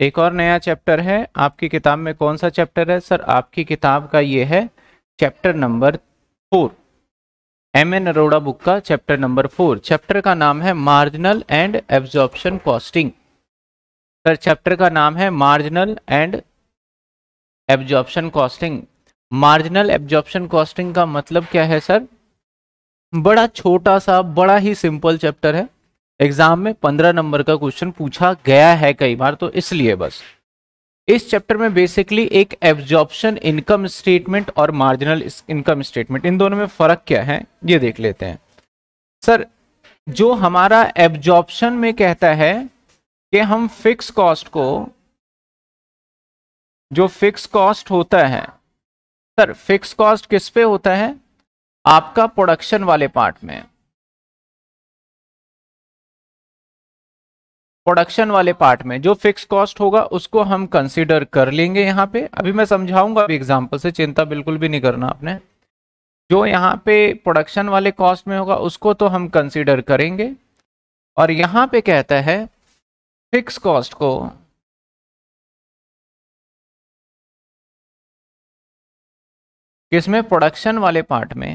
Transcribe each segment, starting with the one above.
एक और नया चैप्टर है आपकी किताब में कौन सा चैप्टर है सर आपकी किताब का ये है chapter number four M N Arora book का चैप्टर नंबर फोर चैप्टर का नाम है marginal and absorption costing sir chapter का नाम है marginal and absorption costing marginal absorption costing का मतलब क्या है सर बड़ा छोटा सा बड़ा ही सिंपल चैप्टर है एग्जाम में पंद्रह नंबर का क्वेश्चन पूछा गया है कई बार तो इसलिए बस इस चैप्टर में बेसिकली एक एब्जॉर्प्शन इनकम स्टेटमेंट और मार्जिनल इनकम स्टेटमेंट इन दोनों में फ़र्क क्या है ये देख लेते हैं सर जो हमारा एब्जॉर्प्शन में कहता है कि हम फिक्स कॉस्ट को जो फिक्स कॉस्ट होता है सर फिक्स कॉस्ट किस पे होता है आपका प्रोडक्शन वाले पार्ट में प्रोडक्शन वाले पार्ट में जो फिक्स कॉस्ट होगा उसको हम कंसिडर कर लेंगे यहाँ पे अभी मैं समझाऊंगा अभी एग्जाम्पल से चिंता बिल्कुल भी नहीं करना आपने जो यहाँ पे प्रोडक्शन वाले कॉस्ट में होगा उसको तो हम कंसिडर करेंगे और यहाँ पे कहता है फिक्स कॉस्ट को किसमें प्रोडक्शन वाले पार्ट में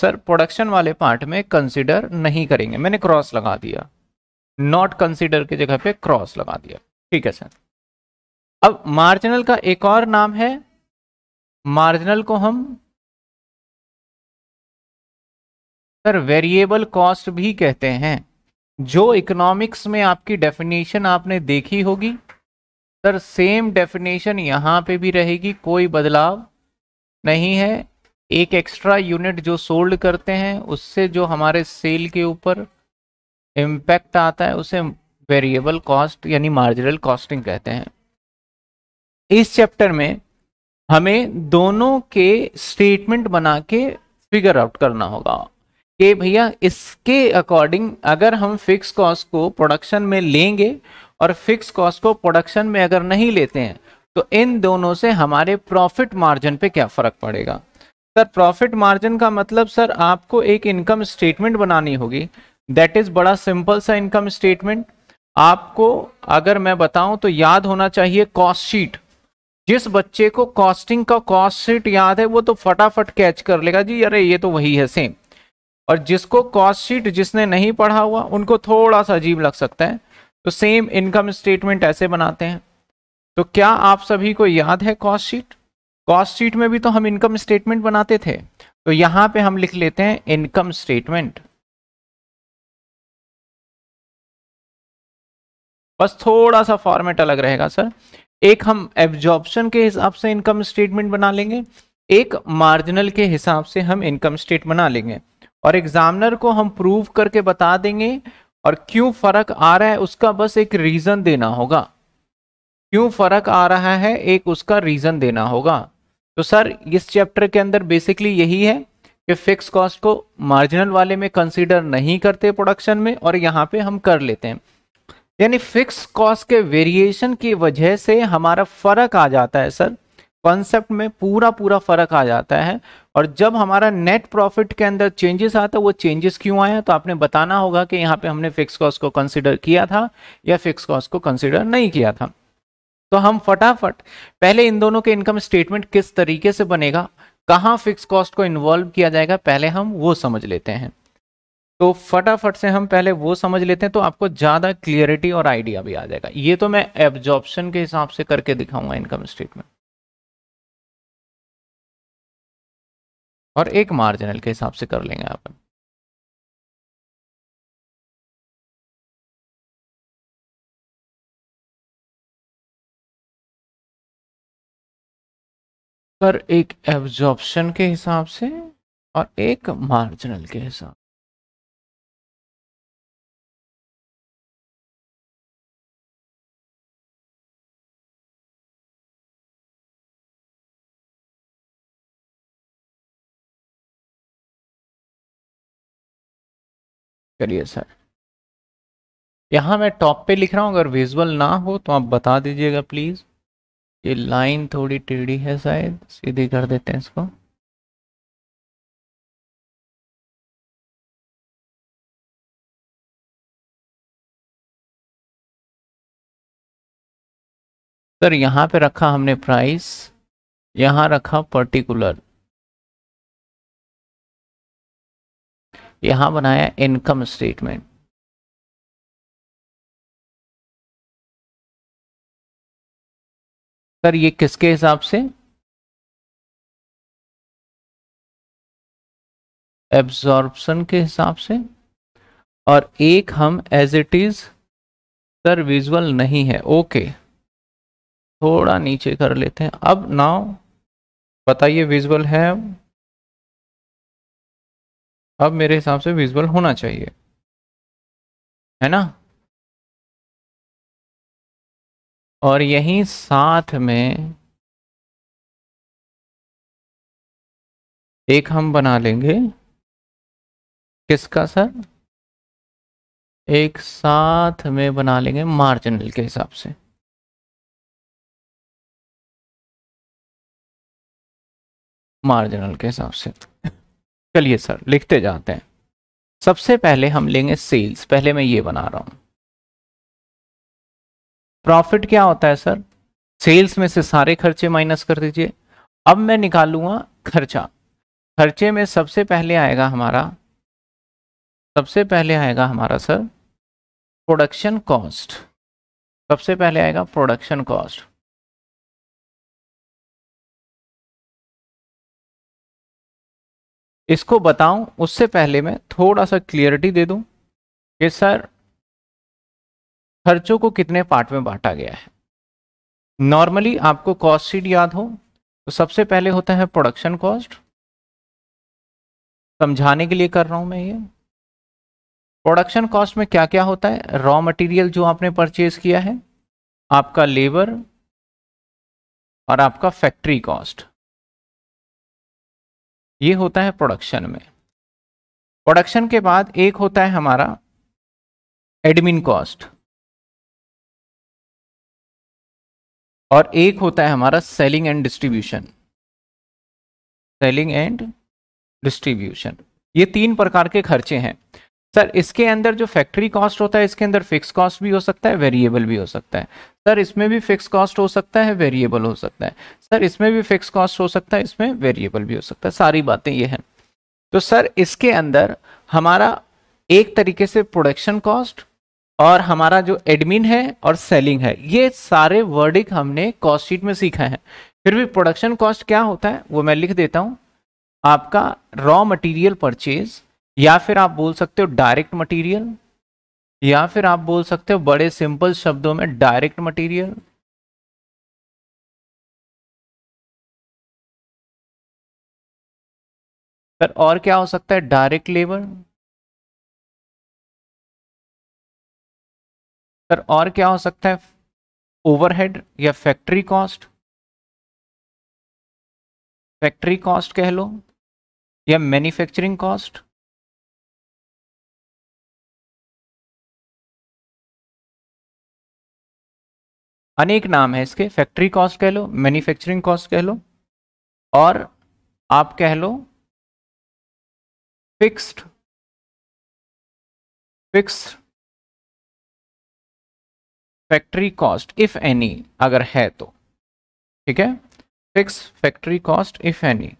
सर प्रोडक्शन वाले पार्ट में कंसिडर नहीं करेंगे मैंने क्रॉस लगा दिया नॉट कंसिडर की जगह पे क्रॉस लगा दिया ठीक है सर अब मार्जिनल का एक और नाम है मार्जिनल को हम सर वेरिएबल कॉस्ट भी कहते हैं जो इकोनॉमिक्स में आपकी डेफिनेशन आपने देखी होगी सर सेम डेफिनेशन यहां पे भी रहेगी कोई बदलाव नहीं है एक एक्स्ट्रा यूनिट जो सोल्ड करते हैं उससे जो हमारे सेल के ऊपर इम्पैक्ट आता है उसे वेरिएबल कॉस्ट यानी मार्जिनल कॉस्टिंग कहते हैं इस चैप्टर में हमें दोनों के स्टेटमेंट बना के फिगर आउट करना होगा कि भैया इसके अकॉर्डिंग अगर हम फिक्स कॉस्ट को प्रोडक्शन में लेंगे और फिक्स कॉस्ट को प्रोडक्शन में अगर नहीं लेते हैं तो इन दोनों से हमारे प्रॉफिट मार्जिन पे क्या फर्क पड़ेगा सर प्रॉफिट मार्जिन का मतलब सर आपको एक इनकम स्टेटमेंट बनानी होगी दैट इज बड़ा सिंपल सा इनकम स्टेटमेंट आपको अगर मैं बताऊं तो याद होना चाहिए कॉस्ट शीट जिस बच्चे को कॉस्टिंग का कॉस्ट शीट याद है वो तो फटाफट कैच कर लेगा जी अरे ये तो वही है सेम और जिसको कॉस्ट शीट जिसने नहीं पढ़ा हुआ उनको थोड़ा सा अजीब लग सकता है तो सेम इनकम स्टेटमेंट ऐसे बनाते हैं तो क्या आप सभी को याद है कॉस्ट शीट कॉस्ट शीट में भी तो हम इनकम स्टेटमेंट बनाते थे तो यहां पे हम लिख लेते हैं इनकम स्टेटमेंट बस थोड़ा सा फॉर्मेट अलग रहेगा सर एक हम एब्जॉर्प्शन के हिसाब से इनकम स्टेटमेंट बना लेंगे एक मार्जिनल के हिसाब से हम इनकम स्टेट बना लेंगे और एग्जामिनर को हम प्रूव करके बता देंगे और क्यों फर्क आ रहा है उसका बस एक रीजन देना होगा क्यों फ़र्क आ रहा है एक उसका रीज़न देना होगा तो सर इस चैप्टर के अंदर बेसिकली यही है कि फिक्स कॉस्ट को मार्जिनल वाले में कंसीडर नहीं करते प्रोडक्शन में और यहाँ पे हम कर लेते हैं यानी फिक्स कॉस्ट के वेरिएशन की वजह से हमारा फ़र्क आ जाता है सर कॉन्सेप्ट में पूरा पूरा फ़र्क आ जाता है और जब हमारा नेट प्रॉफिट के अंदर चेंजेस आता है वो चेंजेस क्यों आया तो आपने बताना होगा कि यहाँ पे हमने फिक्स कॉस्ट को कंसिडर किया था या फिक्स कॉस्ट को कंसिडर नहीं किया था तो हम फटाफट पहले इन दोनों के इनकम स्टेटमेंट किस तरीके से बनेगा कहाँ फिक्स कॉस्ट को इन्वॉल्व किया जाएगा पहले हम वो समझ लेते हैं तो फटाफट से हम पहले वो समझ लेते हैं तो आपको ज़्यादा क्लियरिटी और आइडिया भी आ जाएगा ये तो मैं एब्जॉर्प्शन के हिसाब से करके दिखाऊंगा इनकम स्टेटमेंट और एक मार्जिनल के हिसाब से कर लेंगे अपन पर एक एब्जॉर्प्शन के हिसाब से और एक मार्जिनल के हिसाब करिए सर यहां मैं टॉप पे लिख रहा हूं अगर विजुअल ना हो तो आप बता दीजिएगा प्लीज़ ये लाइन थोड़ी टेढ़ी है शायद सीधी कर देते हैं इसको सर यहाँ पे रखा हमने प्राइस यहाँ रखा पर्टिकुलर यहाँ बनाया इनकम स्टेटमेंट सर ये किसके हिसाब से एब्जॉर्बसन के हिसाब से और एक हम as it is sir visual नहीं है ओके थोड़ा नीचे कर लेते हैं अब नाउ बताइए विजुअल है अब मेरे हिसाब से विजुअल होना चाहिए है ना और यहीं साथ में एक हम बना लेंगे किसका सर एक साथ में बना लेंगे मार्जिनल के हिसाब से मार्जिनल के हिसाब से चलिए सर लिखते जाते हैं सबसे पहले हम लेंगे सेल्स पहले मैं ये बना रहा हूँ प्रॉफिट क्या होता है सर सेल्स में से सारे खर्चे माइनस कर दीजिए अब मैं निकालूंगा खर्चा खर्चे में सबसे पहले आएगा हमारा सबसे पहले आएगा हमारा सर प्रोडक्शन कॉस्ट सबसे पहले आएगा प्रोडक्शन कॉस्ट इसको बताऊं उससे पहले मैं थोड़ा सा क्लियरिटी दे दूं कि सर खर्चों को कितने पार्ट में बांटा गया है नॉर्मली आपको कॉस्ट शीट याद हो तो सबसे पहले होता है प्रोडक्शन कॉस्ट समझाने के लिए कर रहा हूं मैं ये प्रोडक्शन कॉस्ट में क्या क्या होता है रॉ मटेरियल जो आपने परचेज किया है आपका लेबर और आपका फैक्ट्री कॉस्ट ये होता है प्रोडक्शन में प्रोडक्शन के बाद एक होता है हमारा एडमिन कॉस्ट और एक होता है हमारा selling and distribution selling and distribution ये तीन प्रकार के खर्चे हैं सर इसके अंदर जो फैक्ट्री कॉस्ट होता है इसके अंदर फिक्स कॉस्ट भी हो सकता है वेरिएबल भी हो सकता है सर इसमें भी फिक्स कॉस्ट हो सकता है वेरिएबल हो सकता है सर इसमें भी फिक्स कॉस्ट हो सकता है इसमें वेरिएबल भी हो सकता है सारी बातें ये हैं तो सर इसके अंदर हमारा एक तरीके से प्रोडक्शन कॉस्ट और हमारा जो एडमिन है और सेलिंग है ये सारे वर्डिक हमने कॉस्ट शीट में सीखा है फिर भी प्रोडक्शन कॉस्ट क्या होता है वो मैं लिख देता हूँ आपका रॉ मटेरियल परचेज या फिर आप बोल सकते हो डायरेक्ट मटेरियल या फिर आप बोल सकते हो बड़े सिंपल शब्दों में डायरेक्ट मटेरियल फिर और क्या हो सकता है डायरेक्ट लेबर सर और क्या हो सकता है ओवरहेड या फैक्ट्री कॉस्ट फैक्ट्री कॉस्ट कह लो या मैन्युफैक्चरिंग कॉस्ट अनेक नाम है इसके फैक्ट्री कॉस्ट कह लो मैन्युफैक्चरिंग कॉस्ट कह लो और आप कह लो fixed fixed factory cost if any अगर है तो ठीक है fix factory cost if any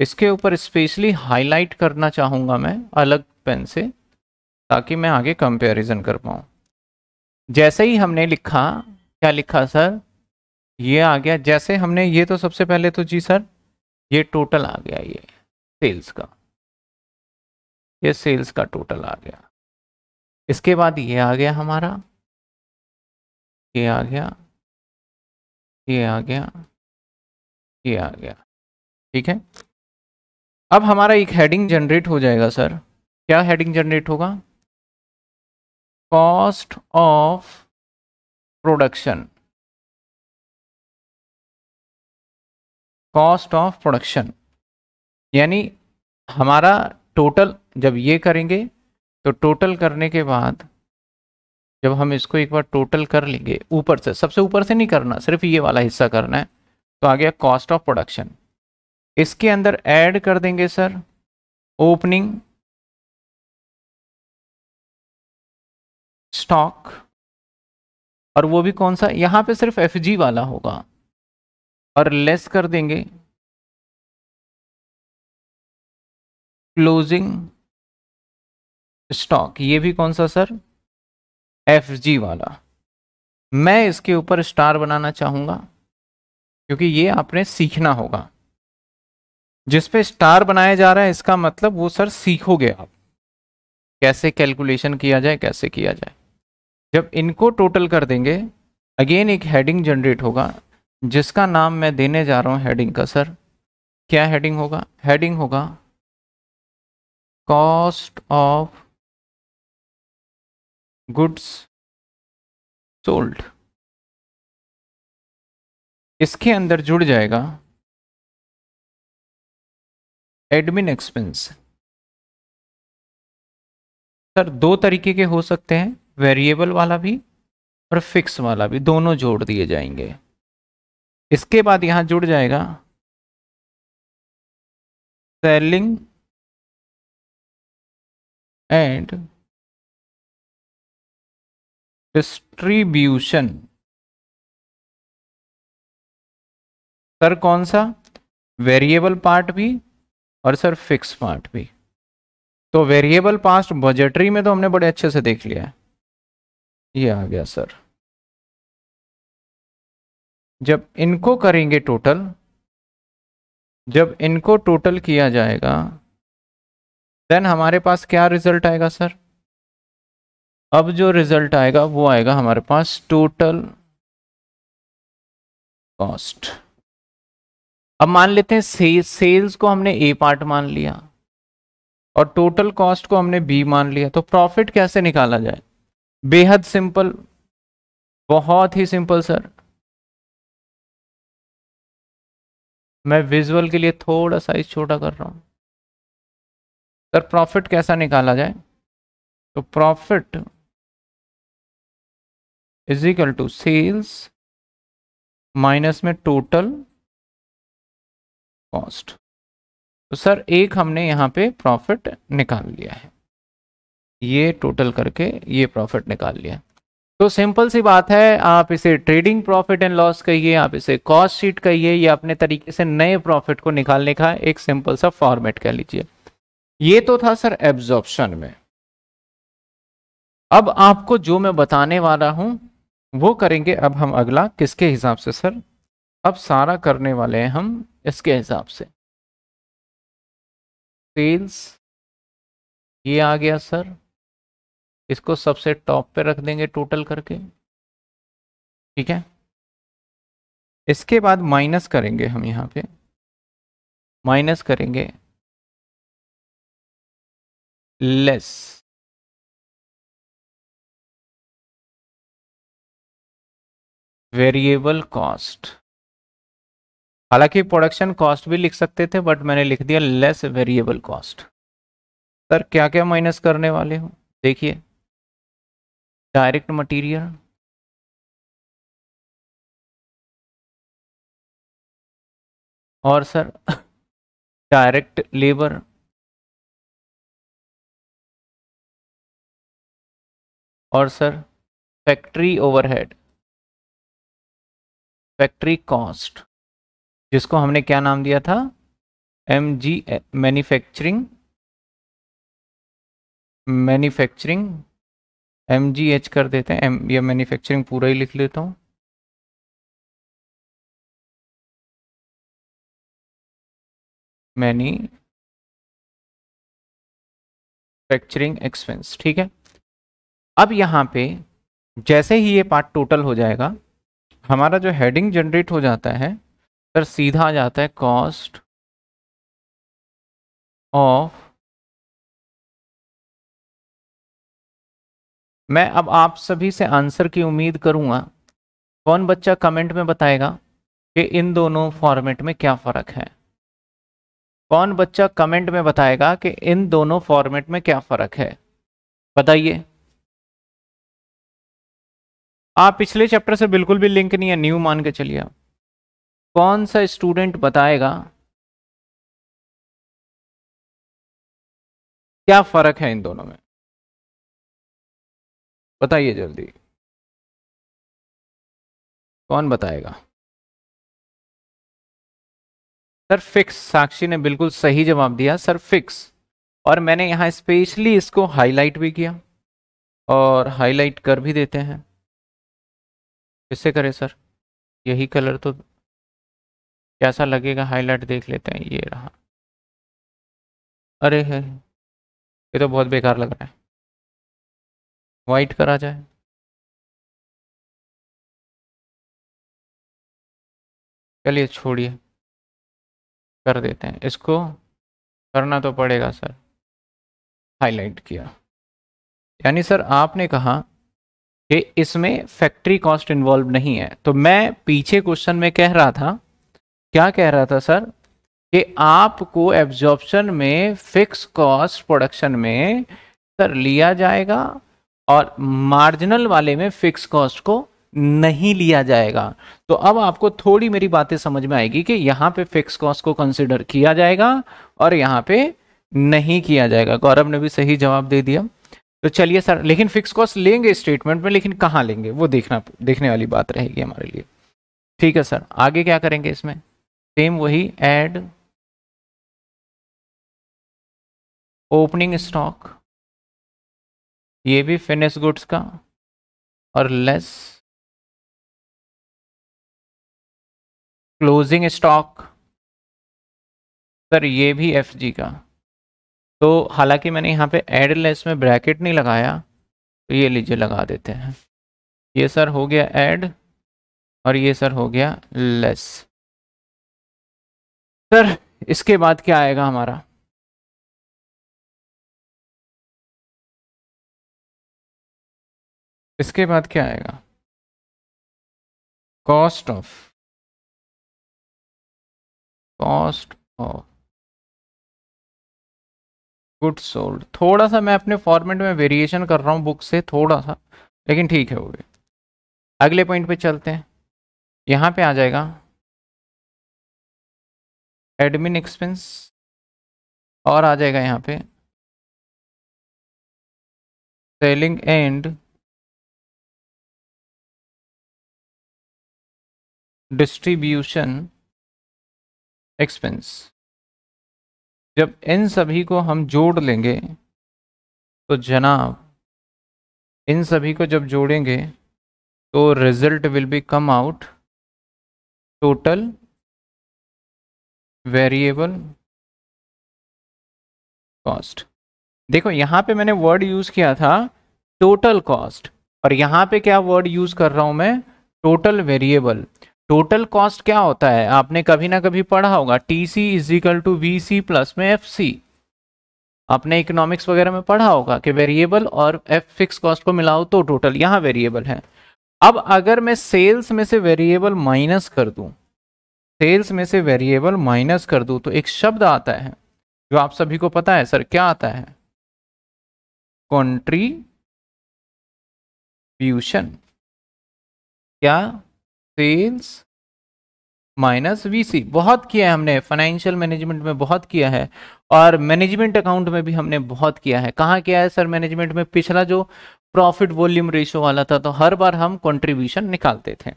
इसके ऊपर स्पेशली हाईलाइट करना चाहूँगा मैं अलग पेन से ताकि मैं आगे कंपैरिजन कर पाऊँ जैसे ही हमने लिखा क्या लिखा सर ये आ गया जैसे हमने ये तो सबसे पहले तो जी सर ये टोटल आ गया ये सेल्स का ये सेल्स का टोटल आ गया इसके बाद ये आ गया हमारा ये आ गया ये आ गया ये आ गया ठीक है अब हमारा एक हेडिंग जनरेट हो जाएगा सर क्या हेडिंग जनरेट होगा cost of production cost of production यानी हमारा टोटल जब ये करेंगे तो टोटल करने के बाद जब हम इसको एक बार टोटल कर लेंगे ऊपर से सबसे ऊपर से नहीं करना सिर्फ ये वाला हिस्सा करना है तो आ गया कॉस्ट ऑफ प्रोडक्शन इसके अंदर ऐड कर देंगे सर ओपनिंग स्टॉक और वो भी कौन सा यहाँ पे सिर्फ एफ वाला होगा और लेस कर देंगे क्लोजिंग स्टॉक ये भी कौन सा सर एफ जी वाला मैं इसके ऊपर स्टार बनाना चाहूंगा क्योंकि ये आपने सीखना होगा जिस पे स्टार बनाया जा रहा है इसका मतलब वो सर सीखोगे आप कैसे कैलकुलेशन किया जाए कैसे किया जाए जब इनको टोटल कर देंगे अगेन एक हेडिंग जनरेट होगा जिसका नाम मैं देने जा रहा हूँ हेडिंग का सर क्या हेडिंग होगा हेडिंग होगा कॉस्ट ऑफ गुड्स सोल्ड इसके अंदर जुड़ जाएगा एडमिन एक्सपेंस सर दो तरीके के हो सकते हैं वेरिएबल वाला भी और फिक्स वाला भी दोनों जोड़ दिए जाएंगे इसके बाद यहाँ जुड़ जाएगा सेलिंग एंड डिस्ट्रीब्यूशन सर कौन सा वेरिएबल पार्ट भी और सर फिक्स पार्ट भी तो वेरिएबल पास्ट बजटरी में तो हमने बड़े अच्छे से देख लिया है ये आ गया सर जब इनको करेंगे टोटल जब इनको टोटल किया जाएगा देन हमारे पास क्या रिजल्ट आएगा सर अब जो रिजल्ट आएगा वो आएगा हमारे पास टोटल कॉस्ट अब मान लेते हैं से, सेल्स को हमने ए पार्ट मान लिया और टोटल कॉस्ट को हमने बी मान लिया तो प्रॉफिट कैसे निकाला जाए बेहद सिंपल बहुत ही सिंपल सर मैं विजुअल के लिए थोड़ा साइज छोटा कर रहा हूं सर प्रॉफिट कैसा निकाला जाए तो profit is equal to sales minus में टोटल कॉस्ट तो सर एक हमने यहाँ पे प्रॉफिट निकाल लिया है ये टोटल करके ये प्रॉफिट निकाल लिया तो सिंपल सी बात है आप इसे ट्रेडिंग प्रॉफिट एंड लॉस कहिए आप इसे कॉस्ट शीट कहिए या अपने तरीके से नए प्रॉफिट को निकालने का एक सिंपल सा फॉर्मेट कह लीजिए ये तो था सर एब्जॉर्प्शन में अब आपको जो मैं बताने वाला हूं वो करेंगे अब हम अगला किसके हिसाब से सर अब सारा करने वाले हैं हम इसके हिसाब से सेल्स ये आ गया सर इसको सबसे टॉप पे रख देंगे टोटल करके ठीक है इसके बाद माइनस करेंगे हम यहाँ पे माइनस करेंगे लेस वेरिएबल कॉस्ट हालांकि प्रोडक्शन कॉस्ट भी लिख सकते थे बट मैंने लिख दिया लेस वेरिएबल कॉस्ट सर क्या क्या माइनस करने वाले हो देखिए डायरेक्ट मटेरियल और सर डायरेक्ट लेबर और sir factory overhead factory cost जिसको हमने क्या नाम दिया था M G manufacturing manufacturing M G H कर देते हैं एम या मैन्युफैक्चरिंग पूरा ही लिख लेता हूँ मैनी फैक्चरिंग एक्सपेंस ठीक है अब यहाँ पे जैसे ही ये पार्ट टोटल हो जाएगा हमारा जो हेडिंग जनरेट हो जाता है सर सीधा आ जाता है कॉस्ट ऑफ मैं अब आप सभी से आंसर की उम्मीद करूंगा कौन बच्चा कमेंट में बताएगा कि इन दोनों फॉर्मेट में क्या फ़र्क है कौन बच्चा कमेंट में बताएगा कि इन दोनों फॉर्मेट में क्या फ़र्क है बताइए आप पिछले चैप्टर से बिल्कुल भी लिंक नहीं है न्यू मान के चलिए आप कौन सा स्टूडेंट बताएगा क्या फर्क है इन दोनों में बताइए जल्दी कौन बताएगा सर फिक्स साक्षी ने बिल्कुल सही जवाब दिया सर फिक्स और मैंने यहां स्पेशली इसको हाईलाइट भी किया और हाईलाइट कर भी देते हैं किससे करें सर यही कलर तो कैसा लगेगा हाईलाइट देख लेते हैं ये रहा अरे है ये तो बहुत बेकार लग रहा है वाइट करा जाए चलिए छोड़िए कर देते हैं इसको करना तो पड़ेगा सर हाईलाइट किया यानी सर आपने कहा कि इसमें फैक्ट्री कॉस्ट इन्वॉल्व नहीं है तो मैं पीछे क्वेश्चन में कह रहा था क्या कह रहा था सर कि आपको एब्जॉर्प्शन में फिक्स कॉस्ट प्रोडक्शन में सर लिया जाएगा और मार्जिनल वाले में फिक्स कॉस्ट को नहीं लिया जाएगा तो अब आपको थोड़ी मेरी बातें समझ में आएगी कि यहाँ पे फिक्स कॉस्ट को कंसिडर किया जाएगा और यहाँ पे नहीं किया जाएगा गौरव ने भी सही जवाब दे दिया तो चलिए सर लेकिन फिक्स कॉस्ट लेंगे स्टेटमेंट में लेकिन कहाँ लेंगे वो देखना देखने वाली बात रहेगी हमारे लिए ठीक है सर आगे क्या करेंगे इसमें सेम वही एड ओपनिंग स्टॉक ये भी फिनिश गुड्स का और लेस क्लोजिंग स्टॉक सर ये भी एफजी का तो हालांकि मैंने यहाँ पे एड लेस में ब्रैकेट नहीं लगाया तो ये लीजिए लगा देते हैं ये सर हो गया एड और ये सर हो गया लेस सर इसके बाद क्या आएगा हमारा इसके बाद क्या आएगा cost of cost of good sold थोड़ा सा मैं अपने फॉर्मेट में वेरिएशन कर रहा हूँ बुक से थोड़ा सा लेकिन ठीक है वो भी अगले पॉइंट पे चलते हैं यहाँ पे आ जाएगा एडमिन एक्सपेंस और आ जाएगा यहाँ पे सेलिंग एंड डिस्ट्रीब्यूशन एक्सपेंस जब इन सभी को हम जोड़ लेंगे तो जनाब इन सभी को जब जोड़ेंगे तो result will be come out total variable cost देखो यहाँ पे मैंने वर्ड यूज़ किया था टोटल कॉस्ट और यहाँ पे क्या वर्ड यूज़ कर रहा हूँ मैं टोटल वेरिएबल टोटल कॉस्ट क्या होता है आपने कभी ना कभी पढ़ा होगा T C equal to V C plus में एफ सी आपने इकोनॉमिक्स वगैरह में पढ़ा होगा कि वेरिएबल और एफ फिक्स कॉस्ट को मिलाओ तो टोटल यहाँ वेरिएबल है अब अगर मैं सेल्स में से वेरिएबल माइनस कर दूं सेल्स में से वेरिएबल माइनस कर दूं तो एक शब्द आता है जो आप सभी को पता है सर क्या आता है कॉन्ट्रीब्यूशन क्या सेल्स माइनस वीसी बहुत किया है हमने फाइनेंशियल मैनेजमेंट में बहुत किया है और मैनेजमेंट अकाउंट में भी हमने बहुत किया है कहाँ किया है सर मैनेजमेंट में पिछला जो प्रॉफिट वॉल्यूम रेशियो वाला था तो हर बार हम कंट्रीब्यूशन निकालते थे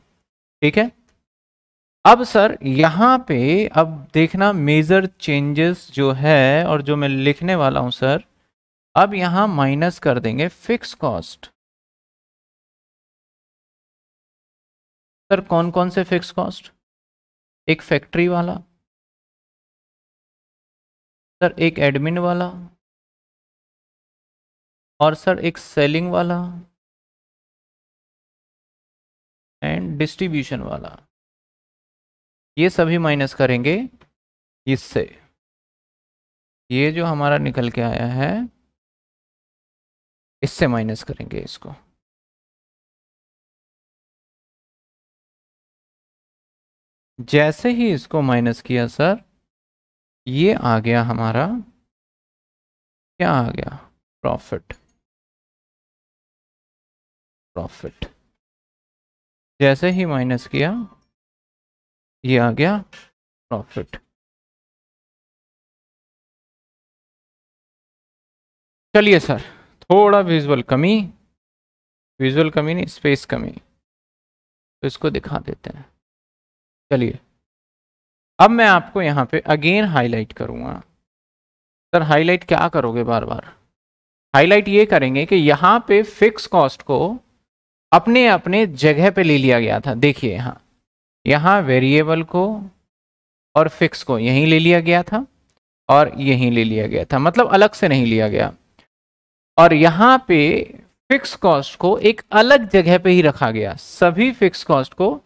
ठीक है अब सर यहाँ पे अब देखना मेजर चेंजेस जो है और जो मैं लिखने वाला हूँ सर अब यहाँ माइनस कर देंगे फिक्स कॉस्ट सर कौन कौन से फिक्स कॉस्ट एक फैक्ट्री वाला सर एक एडमिन वाला और सर एक सेलिंग वाला एंड डिस्ट्रीब्यूशन वाला ये सभी माइनस करेंगे इससे ये जो हमारा निकल के आया है इससे माइनस करेंगे इसको जैसे ही इसको माइनस किया सर ये आ गया हमारा क्या आ गया प्रॉफिट प्रॉफिट जैसे ही माइनस किया ये आ गया प्रॉफिट चलिए सर थोड़ा विजुअल कमी विजुअल कमी नहीं स्पेस कमी तो इसको दिखा देते हैं चलिए अब मैं आपको यहाँ पे अगेन हाईलाइट करूँगा सर हाईलाइट क्या करोगे बार बार हाईलाइट ये करेंगे कि यहाँ पे फिक्स कॉस्ट को अपने अपने जगह पे ले लिया गया था देखिए यहाँ यहाँ वेरिएबल को और फिक्स को यहीं ले लिया गया था और यहीं ले लिया गया था मतलब अलग से नहीं लिया गया और यहाँ पे फिक्स कॉस्ट को एक अलग जगह पे ही रखा गया सभी फिक्स कॉस्ट को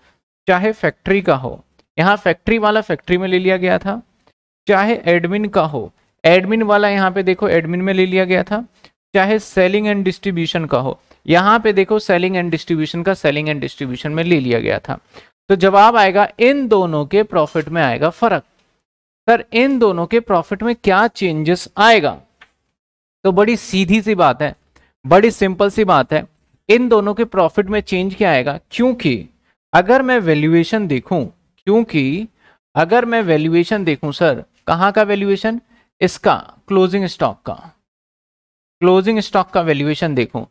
चाहे फैक्ट्री का हो यहाँ फैक्ट्री वाला फैक्ट्री में ले लिया गया था चाहे एडमिन का हो एडमिन वाला यहाँ पे देखो एडमिन में ले लिया गया था चाहे सेलिंग एंड डिस्ट्रीब्यूशन का हो यहाँ पे देखो सेलिंग एंड डिस्ट्रीब्यूशन का सेलिंग एंड डिस्ट्रीब्यूशन में ले लिया गया था तो जवाब आएगा इन दोनों के प्रॉफिट में आएगा फर्क सर इन दोनों के प्रॉफिट में क्या चेंजेस आएगा तो बड़ी सीधी सी बात है बड़ी सिंपल सी बात है इन दोनों के प्रॉफिट में चेंज क्या आएगा क्योंकि अगर मैं वैल्यूएशन देखूं क्योंकि अगर मैं वैल्यूएशन देखूं सर कहाँ का वैल्यूएशन इसका क्लोजिंग स्टॉक का क्लोजिंग स्टॉक का वैल्यूएशन देखूं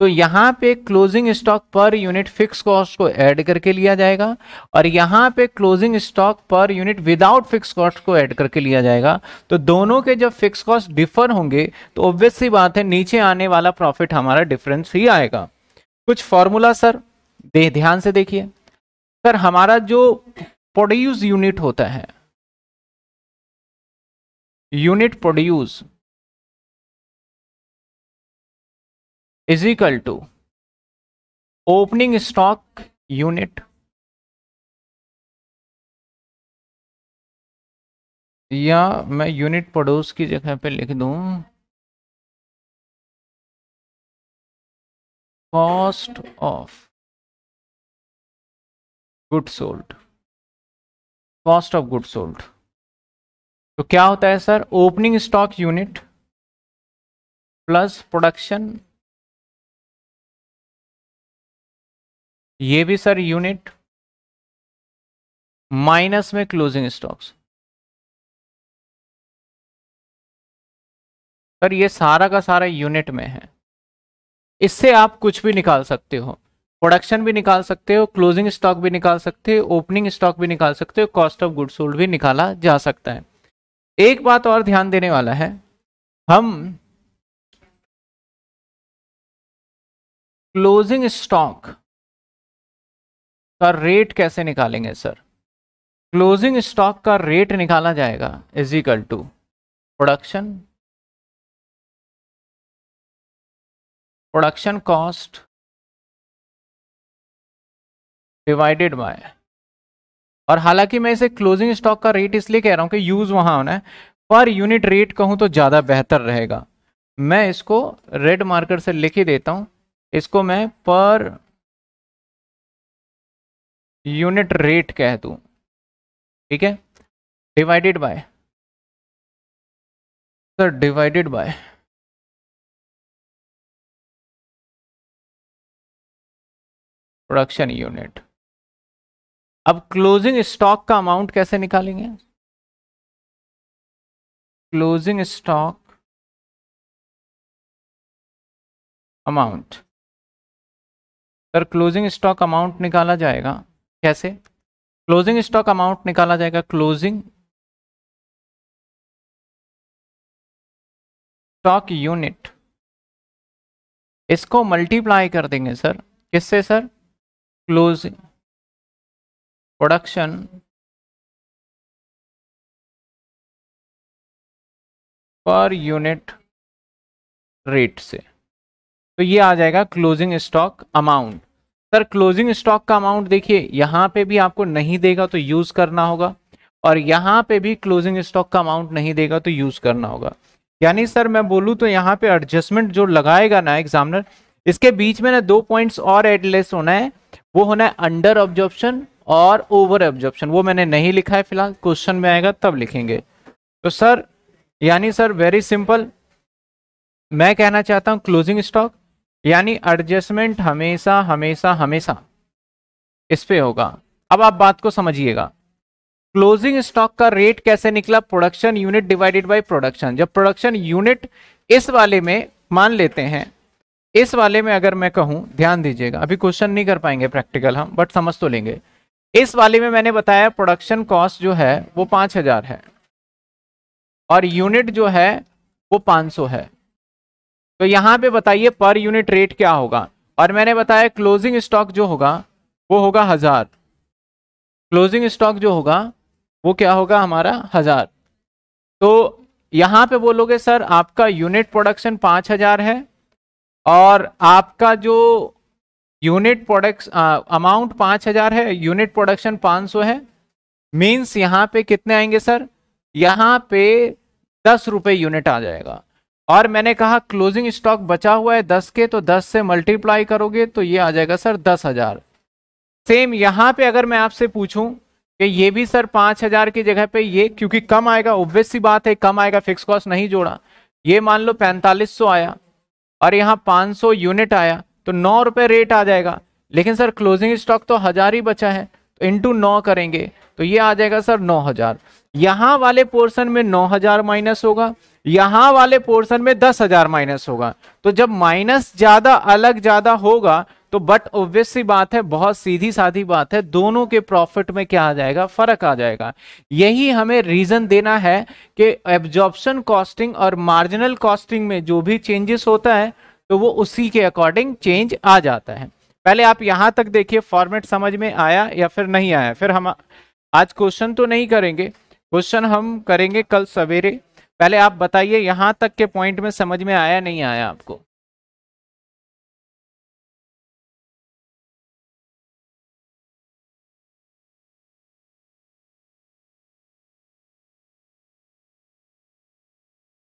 तो यहां पे closing stock per unit fix cost को ऐड करके लिया जाएगा और यहाँ पे closing stock per unit without fix cost को ऐड करके लिया जाएगा तो दोनों के जब फिक्स कॉस्ट डिफर होंगे तो ऑब्वियस सी बात है नीचे आने वाला प्रॉफिट हमारा डिफरेंस ही आएगा कुछ फॉर्मूला सर ध्यान से देखिए सर हमारा जो प्रोड्यूस यूनिट होता है unit produce is equal to opening stock unit या मैं यूनिट प्रोड्यूस की जगह पे लिख दूं cost of good sold cost of good sold तो क्या होता है sir opening stock unit plus production ये भी सर यूनिट माइनस में क्लोजिंग स्टॉक्स सर ये सारा का सारा यूनिट में है इससे आप कुछ भी निकाल सकते हो प्रोडक्शन भी निकाल सकते हो क्लोजिंग स्टॉक भी निकाल सकते हो ओपनिंग स्टॉक भी निकाल सकते हो कॉस्ट ऑफ गुड सोल्ड भी निकाला जा सकता है एक बात और ध्यान देने वाला है हम क्लोजिंग स्टॉक का रेट कैसे निकालेंगे सर क्लोजिंग स्टॉक का रेट निकाला जाएगा equal to production production cost divided by और हालांकि मैं इसे क्लोजिंग स्टॉक का रेट इसलिए कह रहा हूँ कि यूज वहां होना है पर यूनिट रेट कहूँ तो ज़्यादा बेहतर रहेगा मैं इसको रेड मार्कर से लिख ही देता हूँ इसको मैं पर यूनिट रेट कह दू ठीक है divided by sir divided by production unit अब क्लोजिंग स्टॉक का अमाउंट कैसे निकालेंगे closing stock amount sir closing stock amount निकाला जाएगा कैसे क्लोजिंग स्टॉक अमाउंट निकाला जाएगा क्लोजिंग स्टॉक यूनिट इसको मल्टीप्लाई कर देंगे सर किससे sir closing production per unit rate से तो ये आ जाएगा closing stock amount sir closing stock का अमाउंट देखिए यहाँ पे भी आपको नहीं देगा तो यूज़ करना होगा और यहाँ पे भी क्लोजिंग स्टॉक का अमाउंट नहीं देगा तो यूज़ करना होगा यानी सर मैं बोलूँ तो यहाँ पे एडजस्टमेंट जो लगाएगा ना एग्जामिनर इसके बीच में ना दो पॉइंट्स और एडलेस होना है वो होना है अंडर ऑब्जॉर्प्शन और ओवर एब्जॉर्प्शन वो मैंने नहीं लिखा है फिलहाल क्वेश्चन में आएगा तब लिखेंगे तो सर यानी सर वेरी सिंपल मैं कहना चाहता हूं क्लोजिंग स्टॉक यानी एडजस्टमेंट हमेशा हमेशा हमेशा इस पे होगा अब आप बात को समझिएगा क्लोजिंग स्टॉक का रेट कैसे निकला production unit divided by production जब प्रोडक्शन यूनिट इस वाले में मान लेते हैं इस वाले में अगर मैं कहूं ध्यान दीजिएगा अभी क्वेश्चन नहीं कर पाएंगे प्रैक्टिकल हम बट समझ तो लेंगे इस वाले में मैंने बताया प्रोडक्शन कॉस्ट जो है वो पाँच हजार है और यूनिट जो है वो पाँच सौ है तो यहाँ पे बताइए पर यूनिट रेट क्या होगा और मैंने बताया क्लोजिंग स्टॉक जो होगा वो होगा हजार क्लोजिंग स्टॉक जो होगा वो क्या होगा हमारा हजार तो यहाँ पे बोलोगे सर आपका यूनिट प्रोडक्शन पाँच हजार है और आपका जो यूनिट प्रोडक्ट अमाउंट पाँच हजार है यूनिट प्रोडक्शन पाँच सौ है मीन्स यहाँ पे कितने आएंगे सर यहाँ पे दस रुपये यूनिट आ जाएगा और मैंने कहा क्लोजिंग स्टॉक बचा हुआ है दस के तो दस से मल्टीप्लाई करोगे तो ये आ जाएगा सर दस हजार सेम यहाँ पे अगर मैं आपसे पूछूं कि ये भी सर पाँच हजार की जगह पे ये क्योंकि कम आएगा ऑब्वियस सी बात है कम आएगा फिक्स कॉस्ट नहीं जोड़ा ये मान लो पैंतालीस सौ आया और यहाँ पाँच सौ यूनिट आया तो नौ रुपये रेट आ जाएगा लेकिन सर क्लोजिंग स्टॉक तो हज़ार ही बचा है तो इंटू नौ करेंगे तो ये आ जाएगा सर नौ हज़ार यहां वाले पोर्शन में नौ हज़ार माइनस होगा यहां वाले पोर्शन में दस हज़ार माइनस होगा तो जब माइनस ज़्यादा अलग ज़्यादा होगा तो बट ऑब्वियस सी बात है बहुत सीधी साधी बात है दोनों के प्रॉफिट में क्या आ जाएगा फर्क आ जाएगा यही हमें रीजन देना है कि एब्जॉर्प्शन कॉस्टिंग और मार्जिनल कॉस्टिंग में जो भी चेंजेस होता है तो वो उसी के अकॉर्डिंग चेंज आ जाता है पहले आप यहाँ तक देखिए फॉर्मेट समझ में आया या फिर नहीं आया फिर हम आज क्वेश्चन तो नहीं करेंगे क्वेश्चन हम करेंगे कल सवेरे पहले आप बताइए यहाँ तक के पॉइंट में समझ में आया नहीं आया आपको